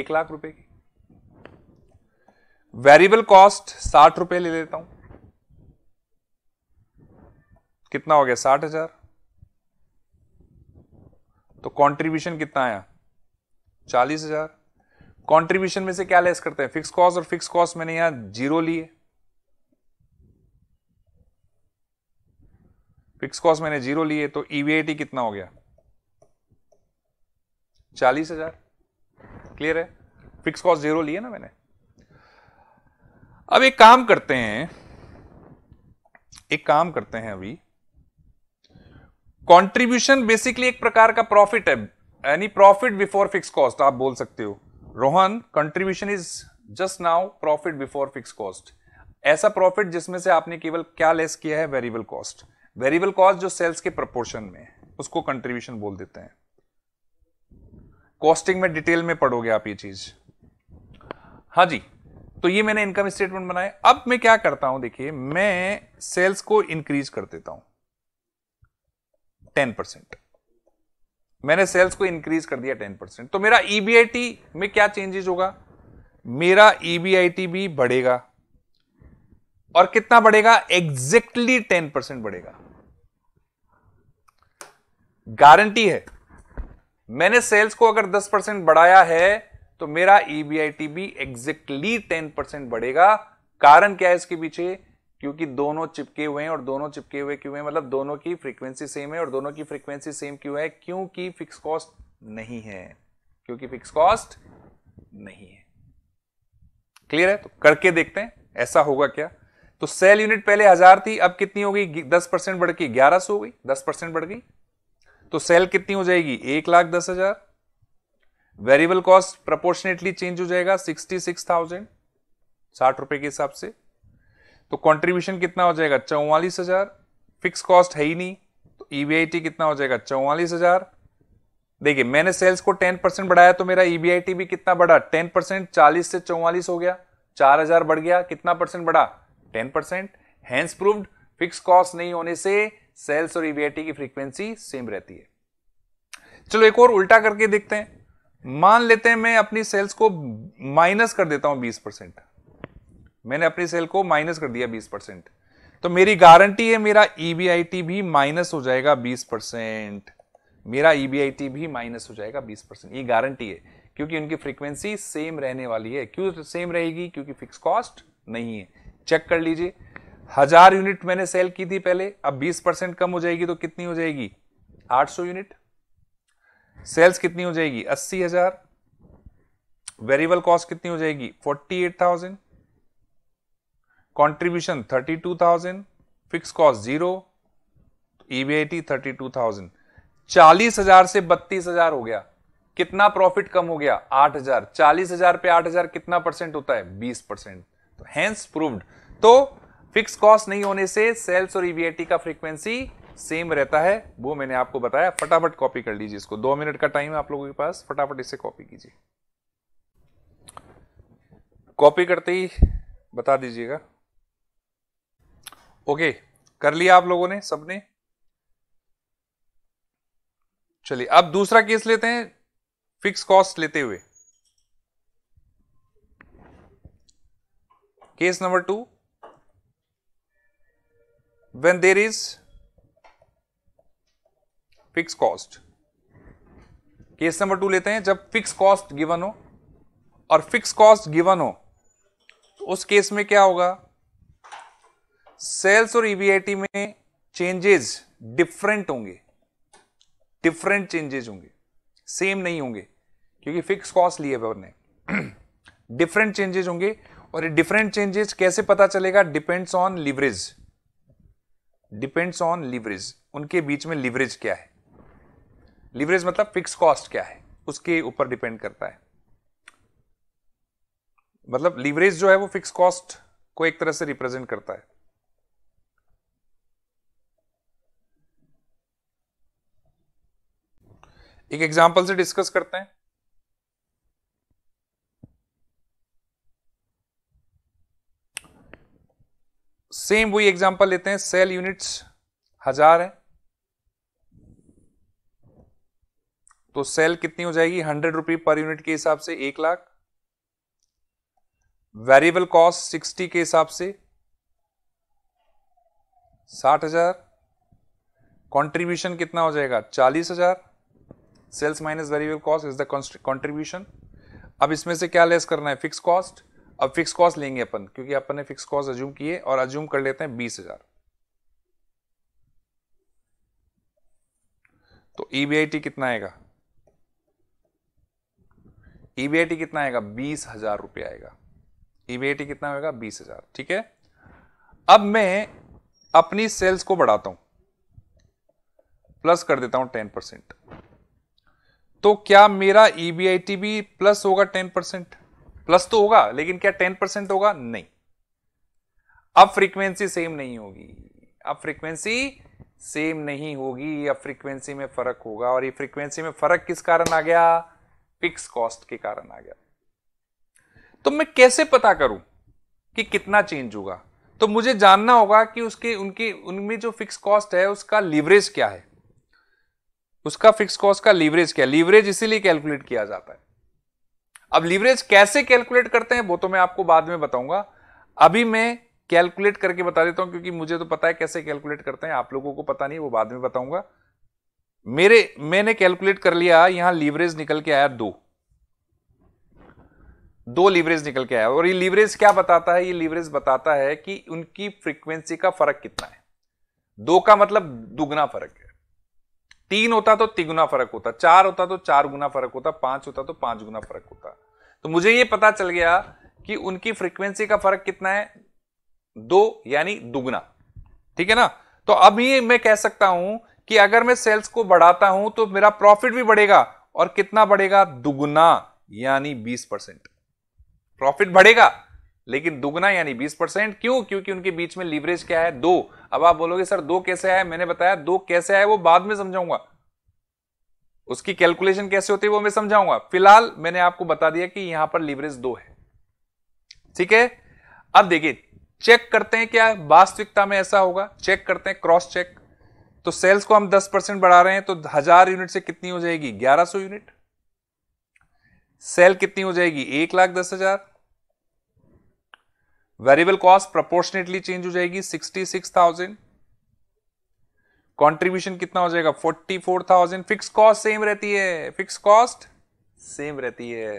एक लाख रुपए की वेरिएबल कॉस्ट साठ रुपए ले लेता हूं कितना हो गया साठ हजार तो कंट्रीब्यूशन कितना आया चालीस हजार कॉन्ट्रीब्यूशन में से क्या लेस करते हैं फिक्स कॉस्ट और फिक्स कॉस्ट मैंने यहां जीरो लिए फिक्स कॉस्ट मैंने जीरो लिए तो ईवीआईटी e कितना हो गया चालीस हजार क्लियर है फिक्स कॉस्ट जीरो लिए ना मैंने अब एक काम करते हैं एक काम करते हैं अभी कॉन्ट्रीब्यूशन बेसिकली एक प्रकार का प्रॉफिट है यानी प्रॉफिट बिफोर फिक्स कॉस्ट आप बोल सकते हो Rohan contribution is just now profit before fix cost ऐसा प्रॉफिट जिसमें से आपने केवल क्या लेस किया है वेरिएबल कॉस्ट वेरिएबल कॉस्ट जो सेल्स के प्रपोर्शन में उसको कंट्रीब्यूशन बोल देते हैं कॉस्टिंग में डिटेल में पढ़ोगे आप ये चीज हाँ जी तो ये मैंने इनकम स्टेटमेंट बनाया अब मैं क्या करता हूं देखिए मैं सेल्स को इंक्रीज कर देता हूं टेन परसेंट मैंने सेल्स को इंक्रीज कर दिया टेन परसेंट तो मेरा ईबीआईटी e में क्या चेंजेस होगा मेरा ईबीआईटी e भी बढ़ेगा और कितना बढ़ेगा एग्जैक्टली टेन परसेंट बढ़ेगा गारंटी है मैंने सेल्स को अगर दस परसेंट बढ़ाया है तो मेरा ईबीआईटी e भी एग्जैक्टली टेन परसेंट बढ़ेगा कारण क्या है इसके पीछे क्योंकि दोनों चिपके हुए हैं और दोनों चिपके हुए क्यों हैं मतलब दोनों की फ्रीक्वेंसी सेम है और दोनों की फ्रीक्वेंसी सेम क्यों है क्योंकि फिक्स कॉस्ट नहीं है क्योंकि फिक्स कॉस्ट नहीं है क्लियर है तो करके देखते हैं ऐसा होगा क्या तो सेल यूनिट पहले हजार थी अब कितनी हो गई दस परसेंट बढ़ गई ग्यारह सौ हो गई दस परसेंट बढ़ गई तो सेल कितनी हो जाएगी एक लाख दस हजार वेरिएबल कॉस्ट प्रपोर्शनेटली चेंज हो जाएगा सिक्सटी सिक्स थाउजेंड साठ रुपए के हिसाब से तो कंट्रीब्यूशन कितना हो जाएगा चौवालीस हजार फिक्स कॉस्ट है ही नहीं तो ईबीआईटी e कितना हो जाएगा चौवालीस हजार देखिए मैंने सेल्स को टेन परसेंट बढ़ाया तो मेरा ईबीआईटी e भी कितना बढ़ा टेन परसेंट चालीस से चौवालीस हो गया चार हजार बढ़ गया कितना परसेंट बढ़ा ten percent hence proved fix cost नहीं होने से सेल्स और ईबीआईटी e की फ्रीक्वेंसी सेम रहती है चलो एक और उल्टा करके देखते हैं मान लेते हैं मैं अपनी सेल्स को माइनस कर देता हूं बीस परसेंट मैंने अपनी सेल को माइनस कर दिया बीस परसेंट तो मेरी गारंटी है मेरा ईबीआईटी e भी माइनस हो जाएगा बीस परसेंट मेरा ईबीआईटी e भी माइनस हो जाएगा बीस परसेंट ये गारंटी है क्योंकि उनकी फ्रीक्वेंसी सेम रहने वाली है क्यों सेम रहेगी क्योंकि फिक्स कॉस्ट नहीं है चेक कर लीजिए हजार यूनिट मैंने सेल की थी पहले अब बीस परसेंट कम हो जाएगी तो कितनी हो जाएगी आठ सौ यूनिट सेल्स कितनी हो जाएगी अस्सी हजार वेरिएबल कॉस्ट कितनी हो जाएगी forty eight thousand contribution thirty two thousand fix cost zero EBIT thirty two thousand चालीस हजार से बत्तीस हजार हो गया कितना प्रॉफिट कम हो गया आठ हजार चालीस हजार पे आठ हजार कितना परसेंट होता है बीस परसेंट तो हैंस प्रूव्ड तो फिक्स कॉस्ट नहीं होने से सेल्स और ईवीआईटी e का फ्रीक्वेंसी सेम रहता है वो मैंने आपको बताया फटाफट कॉपी कर लीजिए इसको दो मिनट का टाइम है आप लोगों के पास फटाफट इसे कॉपी कीजिए कॉपी करते ही बता दीजिएगा ओके कर लिया आप लोगों ने सबने चलिए अब दूसरा केस लेते हैं फिक्स कॉस्ट लेते हुए case number two when there is fix cost case number two लेते हैं जब फिक्स कॉस्ट गिवन हो और फिक्स कॉस्ट गिवन हो तो उस केस में क्या होगा सेल्स और ईबीआईटी e में चेंजेस डिफरेंट होंगे डिफरेंट चेंजेस होंगे सेम नहीं होंगे क्योंकि फिक्स कॉस्ट लिए उन्होंने डिफरेंट चेंजेस होंगे और ये डिफरेंट चेंजेस कैसे पता चलेगा depends on leverage depends on leverage उनके बीच में लिवरेज क्या है लिवरेज मतलब फिक्स कॉस्ट क्या है उसके ऊपर डिपेंड करता है मतलब लिवरेज जो है वो फिक्स कॉस्ट को एक तरह से रिप्रेजेंट करता है एक एग्जाम्पल से डिस्कस करते हैं सेम वही एग्जाम्पल लेते हैं सेल यूनिट्स हजार है तो सेल कितनी हो जाएगी हंड्रेड रुपी पर यूनिट के हिसाब से एक लाख वेरिएबल कॉस्ट सिक्सटी के हिसाब से साठ हजार कॉन्ट्रीब्यूशन कितना हो जाएगा चालीस हजार sales minus variable cost is the contribution अब इसमें से क्या लेस करना है फिक्स कॉस्ट अब फिक्स कॉस्ट लेंगे अपन क्योंकि अपन ने फिक्स कॉस्ट अज्यूम किए और अज्यूम कर लेते हैं बीस हजार तो ईबीआईटी e कितना आएगा ईबीआईटी e कितना आएगा बीस हजार रुपये आएगा ईबीआईटी e कितना होगा बीस हजार ठीक है अब मैं अपनी सेल्स को बढ़ाता हूं प्लस कर देता हूं टेन परसेंट तो क्या मेरा ईबीआईटी e भी प्लस होगा टेन परसेंट प्लस तो होगा लेकिन क्या टेन परसेंट होगा नहीं अब फ्रीक्वेंसी सेम नहीं होगी अब फ्रीक्वेंसी सेम नहीं होगी अब फ्रीक्वेंसी में फर्क होगा और ये फ्रीक्वेंसी में फर्क किस कारण आ गया फिक्स कॉस्ट के कारण आ गया तो मैं कैसे पता करूं कि कितना चेंज होगा तो मुझे जानना होगा कि उसके उनके उनमें जो फिक्स कॉस्ट है उसका लिवरेज क्या है उसका फिक्स कॉस्ट का लीवरेज क्या लीवरेज इसीलिए कैलकुलेट किया जाता है अब लीवरेज कैसे कैलकुलेट करते हैं वो तो मैं आपको बाद में बताऊंगा अभी मैं कैलकुलेट करके बता देता हूं क्योंकि मुझे तो पता है कैसे कैलकुलेट करते हैं आप लोगों को पता नहीं वो बाद में बताऊंगा मेरे मैंने कैलकुलेट कर लिया यहां लीवरेज निकल के आया दो दो लीवरेज निकल के आया और ये लीवरेज क्या बताता है ये लीवरेज बताता है कि उनकी फ्रीक्वेंसी का फर्क कितना है दो का मतलब दुगना फर्क है तीन होता तो तिगुना फर्क होता चार होता तो चार गुना फर्क होता पांच होता तो पांच गुना फर्क होता तो मुझे ये पता चल गया कि उनकी फ्रीक्वेंसी का फर्क कितना है दो यानी दुगुना ठीक है ना तो अब ये मैं कह सकता हूं कि अगर मैं सेल्स को बढ़ाता हूं तो मेरा प्रॉफिट भी बढ़ेगा और कितना बढ़ेगा दुगुना यानी बीस परसेंट प्रॉफिट बढ़ेगा लेकिन दुगना यानी 20 परसेंट क्यों क्योंकि उनके बीच में लीवरेज क्या है दो अब आप बोलोगे सर दो कैसे आया मैंने बताया दो कैसे आया वो बाद में समझाऊंगा उसकी कैलकुलेशन कैसे होती है वो मैं समझाऊंगा फिलहाल मैंने आपको बता दिया कि यहां पर लीवरेज दो है ठीक है अब देखिए चेक करते हैं क्या वास्तविकता में ऐसा होगा चेक करते हैं क्रॉस चेक तो सेल्स को हम 10 परसेंट बढ़ा रहे हैं तो हजार यूनिट से कितनी हो जाएगी 1100 यूनिट सेल कितनी हो जाएगी एक लाख दस हजार वेरिएबल कॉस्ट प्रपोर्शनेटली चेंज हो जाएगी सिक्सटी सिक्स थाउजेंड कॉन्ट्रीब्यूशन कितना हो जाएगा forty four thousand fix cost same रहती है फिक्स कॉस्ट सेम रहती है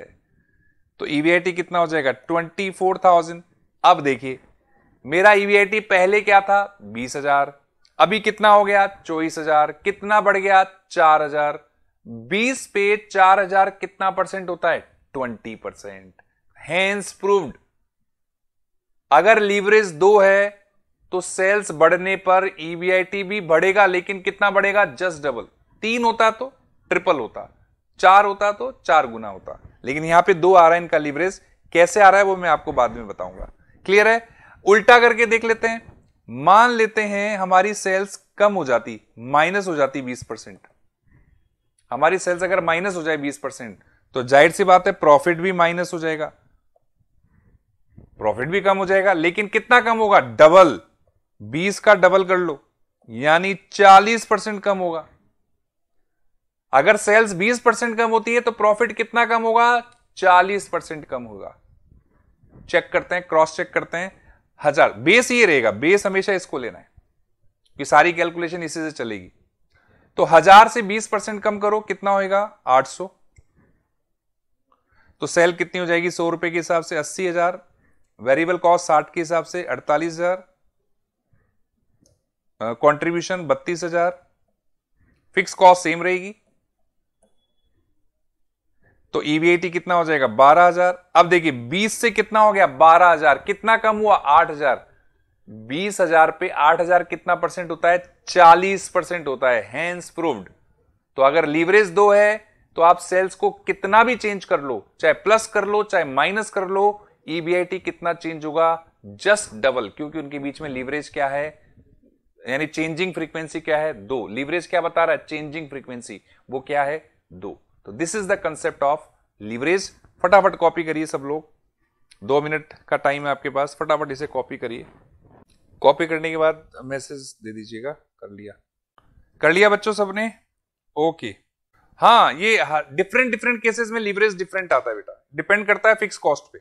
तो ईवीआईटी e कितना हो जाएगा ट्वेंटी फोर थाउजेंड अब देखिए मेरा ईवीआईटी e पहले क्या था बीस हजार अभी कितना हो गया चौबीस हजार कितना बढ़ गया चार हजार बीस पे चार हजार कितना परसेंट होता है ट्वेंटी परसेंट हैंस प्रूव्ड अगर लीवरेज दो है तो सेल्स बढ़ने पर ईवीआईटी e भी बढ़ेगा लेकिन कितना बढ़ेगा जस्ट डबल तीन होता तो ट्रिपल होता चार होता तो चार गुना होता लेकिन यहां पे दो आ रहा है इनका लीवरेज कैसे आ रहा है वो मैं आपको बाद में बताऊंगा क्लियर है उल्टा करके देख लेते हैं मान लेते हैं हमारी सेल्स कम हो जाती माइनस हो जाती बीस परसेंट हमारी सेल्स अगर माइनस हो जाए बीस परसेंट तो जाहिर सी बात है प्रॉफिट भी माइनस हो जाएगा प्रॉफिट भी कम हो जाएगा लेकिन कितना कम होगा डबल बीस का डबल कर लो यानी चालीस परसेंट कम होगा अगर सेल्स बीस परसेंट कम होती है तो प्रॉफिट कितना कम होगा चालीस परसेंट कम होगा चेक करते हैं क्रॉस चेक करते हैं हजार बेस ये रहेगा बेस हमेशा इसको लेना है कि सारी कैलकुलेशन इसी से चलेगी तो हजार से बीस परसेंट कम करो कितना होएगा आठ सौ तो सेल कितनी हो जाएगी सौ रुपए के हिसाब से अस्सी हजार वेरिएबल कॉस्ट साठ के हिसाब से अड़तालीस हजार कॉन्ट्रीब्यूशन बत्तीस हजार फिक्स कॉस्ट सेम रहेगी तो ईवीआईटी e कितना हो जाएगा बारह हजार अब देखिए बीस से कितना हो गया बारह हजार कितना कम हुआ आठ हजार बीस हजार पे आठ हजार कितना परसेंट होता है चालीस परसेंट होता है हैंस प्रूव्ड तो अगर लीवरेज दो है तो आप सेल्स को कितना भी चेंज कर लो चाहे प्लस कर लो चाहे माइनस कर लो ईबीआईटी e कितना चेंज होगा जस्ट डबल क्योंकि उनके बीच में लीवरेज क्या है यानी चेंजिंग फ्रीक्वेंसी क्या है दो लीवरेज क्या बता रहा है चेंजिंग फ्रीक्वेंसी वो क्या है दो तो this is the concept of leverage फटाफट कॉपी करिए सब लोग दो मिनट का टाइम है आपके पास फटाफट इसे कॉपी करिए कॉपी करने के बाद मैसेज दे दीजिएगा कर लिया कर लिया बच्चों सबने ओके हाँ ये डिफरेंट डिफरेंट केसेस में लीवरेज डिफरेंट आता है बेटा डिपेंड करता है फिक्स कॉस्ट पे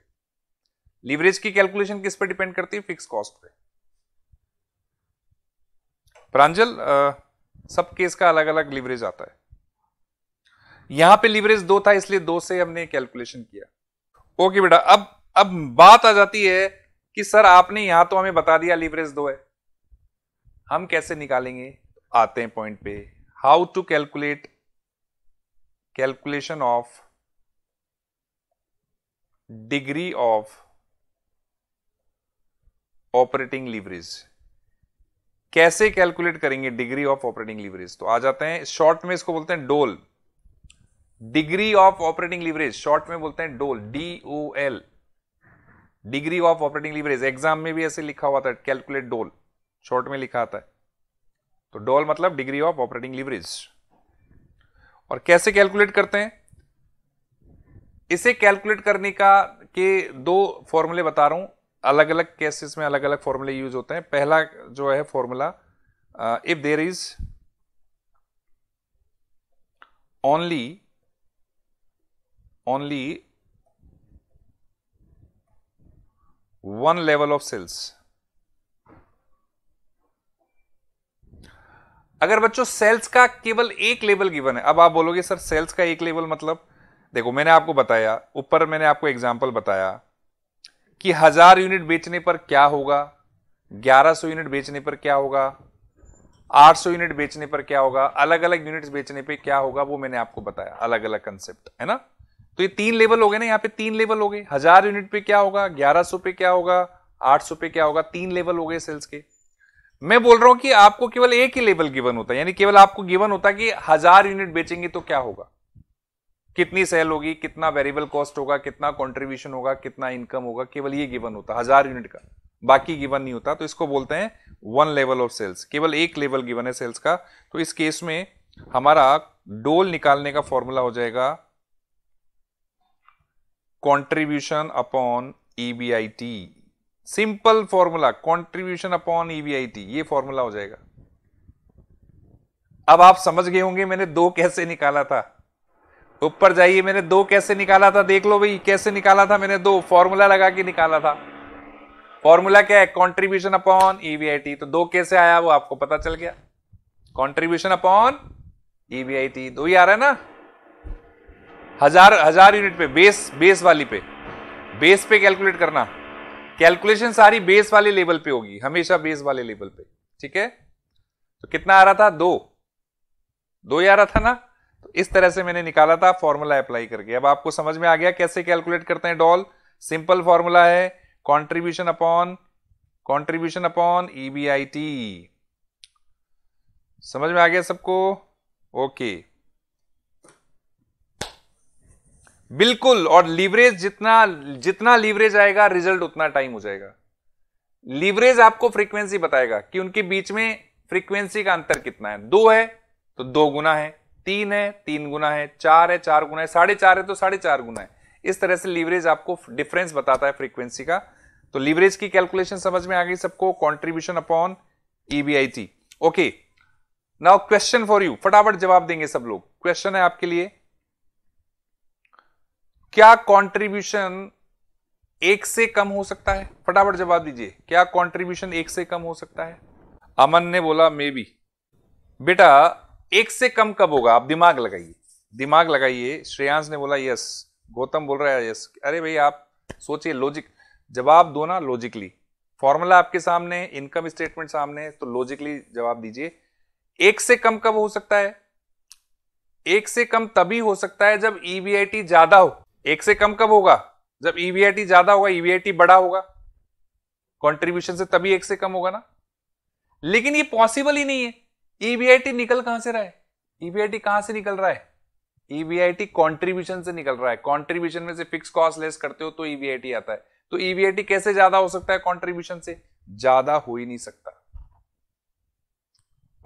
लीवरेज की कैलकुलेशन किस पे डिपेंड करती है फिक्स कॉस्ट पे प्रांजल सब केस का अलग अलग लीवरेज आता है यहां पे लीवरेज दो था इसलिए दो से हमने कैलकुलेशन किया ओके बेटा अब अब बात आ जाती है कि सर आपने यहां तो हमें बता दिया लीवरेज दो है हम कैसे निकालेंगे आते हैं पॉइंट पे how to calculate calculation of degree of operating leverage कैसे कैलकुलेट करेंगे डिग्री ऑफ ऑपरेटिंग लीवरेज तो आ जाते हैं शॉर्ट में इसको बोलते हैं DOL degree of operating leverage short में बोलते हैं DOL D O L degree of operating leverage exam में भी ऐसे लिखा हुआ था कैलकुलेट डोल शॉर्ट में लिखा आता है तो डोल मतलब डिग्री ऑफ ऑपरेटिंग लीवरेज और कैसे कैलकुलेट करते हैं इसे कैलकुलेट करने का के दो फॉर्मूले बता रहा हूं अलग अलग केसेस में अलग अलग फॉर्मूले यूज होते हैं पहला जो है formula if there is only only one level of sales अगर बच्चों सेल्स का केवल एक लेवल गिवन है अब आप बोलोगे सर सेल्स का एक लेवल मतलब देखो मैंने आपको बताया ऊपर मैंने आपको एग्जाम्पल बताया कि हजार यूनिट बेचने पर क्या होगा 1100 यूनिट बेचने पर क्या होगा 800 यूनिट बेचने पर क्या होगा अलग अलग यूनिट्स बेचने पे क्या होगा वो मैंने आपको बताया अलग अलग कंसेप्ट है ना तो ये तीन लेवल हो गए ना यहाँ पे तीन लेवल हो गए हजार यूनिट पे क्या होगा 1100 पे क्या होगा 800 पे क्या होगा तीन लेवल हो गए सेल्स के मैं बोल रहा हूं कि आपको केवल एक ही लेवल गिवन होता है यानी केवल आपको गिवन होता है कि हजार यूनिट बेचेंगे तो क्या होगा कितनी सेल होगी कितना वेरिएबल कॉस्ट होगा कितना कंट्रीब्यूशन होगा कितना इनकम होगा केवल ये गिवन होता हजार यूनिट का बाकी गिवन नहीं होता तो इसको बोलते हैं वन लेवल ऑफ सेल्स केवल एक लेवल गिवन है सेल्स का तो इस केस में हमारा डोल निकालने का फॉर्मूला हो जाएगा contribution upon E simple formula contribution upon E ये फॉर्मूला हो जाएगा अब आप समझ गए होंगे मैंने दो कैसे निकाला था ऊपर जाइए मैंने दो कैसे निकाला था देख लो भाई कैसे निकाला था मैंने दो फॉर्मूला लगा के निकाला था फॉर्मूला क्या है कॉन्ट्रीब्यूशन अपॉन ईवीआईटी तो दो कैसे आया वो आपको पता चल गया कॉन्ट्रीब्यूशन अपॉन ईवीआईटी दो ही आ रहा है ना हजार हजार यूनिट पे बेस बेस वाली पे बेस पे कैलकुलेट करना कैलकुलेशन सारी बेस वाले लेवल पे होगी हमेशा बेस वाले लेवल पे ठीक है तो कितना आ रहा था दो दो ही आ रहा था ना तो इस तरह से मैंने निकाला था फॉर्मूला अप्लाई करके अब आपको समझ में आ गया कैसे कैलकुलेट करते हैं डॉल सिंपल फॉर्मूला है contribution upon contribution upon EBIT समझ में आ गया सबको ओके बिल्कुल और लीवरेज जितना जितना लीवरेज आएगा रिजल्ट उतना टाइम हो जाएगा लीवरेज आपको फ्रीक्वेंसी बताएगा कि उनके बीच में फ्रीक्वेंसी का अंतर कितना है दो है तो दो गुना है तीन है तीन गुना है चार है चार गुना है साढ़े चार है तो साढ़े चार गुना है इस तरह से लीवरेज आपको डिफरेंस बताता है फ्रीक्वेंसी का तो लीवरेज की कैलकुलेशन समझ में आ गई सबको contribution upon EBIT okay now question for you फटाफट जवाब देंगे सब लोग क्वेश्चन है आपके लिए क्या कॉन्ट्रीब्यूशन एक से कम हो सकता है फटाफट जवाब दीजिए क्या कॉन्ट्रीब्यूशन एक से कम हो सकता है अमन ने बोला मे बी बेटा एक से कम कब होगा आप दिमाग लगाइए दिमाग लगाइए श्रेयांश ने बोला यस गौतम बोल रहा है यस अरे भाई आप सोचिए लॉजिक जवाब दो ना लॉजिकली फॉर्मूला आपके सामने इनकम स्टेटमेंट सामने तो लॉजिकली जवाब दीजिए एक से कम कब हो सकता है एक से कम तभी हो सकता है जब ईवीआईटी e ज्यादा हो एक से कम कब होगा जब ईवीआईटी e ज्यादा होगा ईवीआईटी e बड़ा होगा कंट्रीब्यूशन से तभी एक से कम होगा ना लेकिन ये पॉसिबल ही नहीं है ईबीआईटी e निकल कहां से रहा है ईबीआईटी e कहां से निकल रहा है ईबीआईटी e कंट्रीब्यूशन से निकल रहा है कंट्रीब्यूशन में से फिक्स कॉस्ट लेस करते हो तो ईबीआईटी आता है तो ईबीआईटी कैसे ज्यादा हो सकता है कंट्रीब्यूशन से ज्यादा हो ही नहीं सकता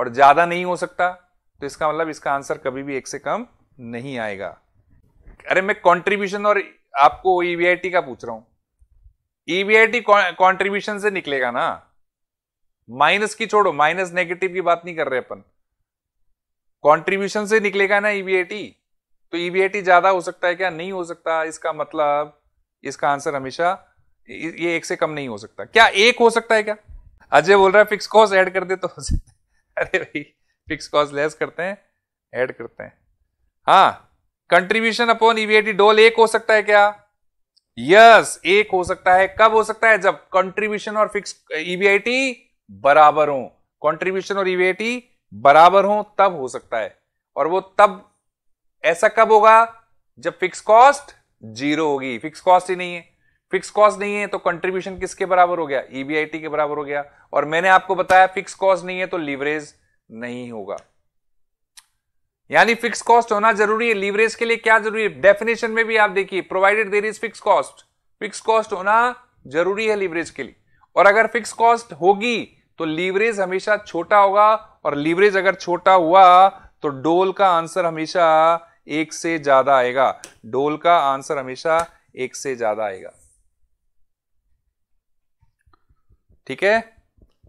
और ज्यादा नहीं हो सकता तो इसका मतलब इसका आंसर कभी भी एक से कम नहीं आएगा अरे मैं कॉन्ट्रीब्यूशन और आपको ईबीआईटी का पूछ रहा हूं ईबीआईटी कॉन्ट्रीब्यूशन से निकलेगा ना माइनस की छोड़ो माइनस नेगेटिव की बात नहीं कर रहे अपन कंट्रीब्यूशन से निकलेगा ना ईबीएटी e तो ईबीएटी e ज्यादा हो सकता है क्या नहीं हो सकता इसका मतलब इसका आंसर हमेशा ये एक से कम नहीं हो सकता क्या एक हो सकता है क्या अजय बोल रहा है फिक्स कॉस्ट ऐड कर दे तो हो सकता है अरे भाई फिक्स कॉस्ट लेस करते हैं ऐड करते हैं हाँ कंट्रीब्यूशन अपॉन ईबीएटी डोल एक हो सकता है क्या यस yes, एक हो सकता है कब हो सकता है जब कंट्रीब्यूशन और फिक्स ईबीआईटी e बराबर हो कंट्रीब्यूशन और ईवेटी e बराबर हो तब हो सकता है और वो तब ऐसा कब होगा जब फिक्स कॉस्ट जीरो होगी फिक्स कॉस्ट ही नहीं है फिक्स कॉस्ट नहीं है तो कंट्रीब्यूशन किसके बराबर हो गया ईबीआईटी e के बराबर हो गया और मैंने आपको बताया फिक्स कॉस्ट नहीं है तो लीवरेज नहीं होगा यानी फिक्स कॉस्ट होना जरूरी है लीवरेज के लिए क्या जरूरी है डेफिनेशन में भी आप देखिए provided there is fix cost fix cost होना जरूरी है लीवरेज के लिए और अगर फिक्स कॉस्ट होगी तो लीवरेज हमेशा छोटा होगा और लीवरेज अगर छोटा हुआ तो डोल का आंसर हमेशा एक से ज्यादा आएगा डोल का आंसर हमेशा एक से ज्यादा आएगा ठीक है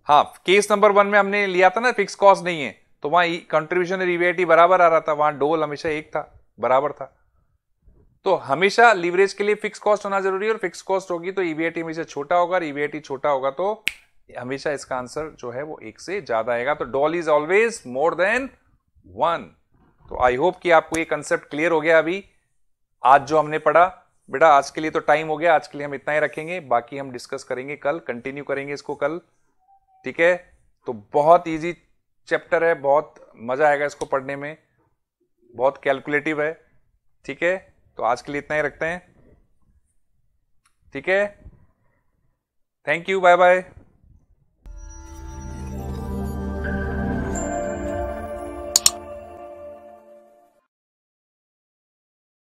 हाँ केस नंबर वन में हमने लिया था ना फिक्स कॉस्ट नहीं है तो वहां कंट्रीब्यूशन रिवेटी बराबर आ रहा था वहां डोल हमेशा एक था बराबर था तो हमेशा लीवरेज के लिए फिक्स कॉस्ट होना जरूरी है और फिक्स कॉस्ट होगी तो ईवीआईटी e हमेशा छोटा होगा और ईवीआईटी e छोटा होगा तो हमेशा इसका आंसर जो है वो एक से ज्यादा आएगा तो DOL is always more than one तो आई होप कि आपको ये कंसेप्ट क्लियर हो गया अभी आज जो हमने पढ़ा बेटा आज के लिए तो टाइम हो गया आज के लिए हम इतना ही रखेंगे बाकी हम डिस्कस करेंगे कल कंटिन्यू करेंगे इसको कल ठीक है तो बहुत इजी चैप्टर है बहुत मज़ा आएगा इसको पढ़ने में बहुत कैलकुलेटिव है ठीक है तो आज के लिए इतना ही रखते हैं ठीक है थैंक यू बाय बाय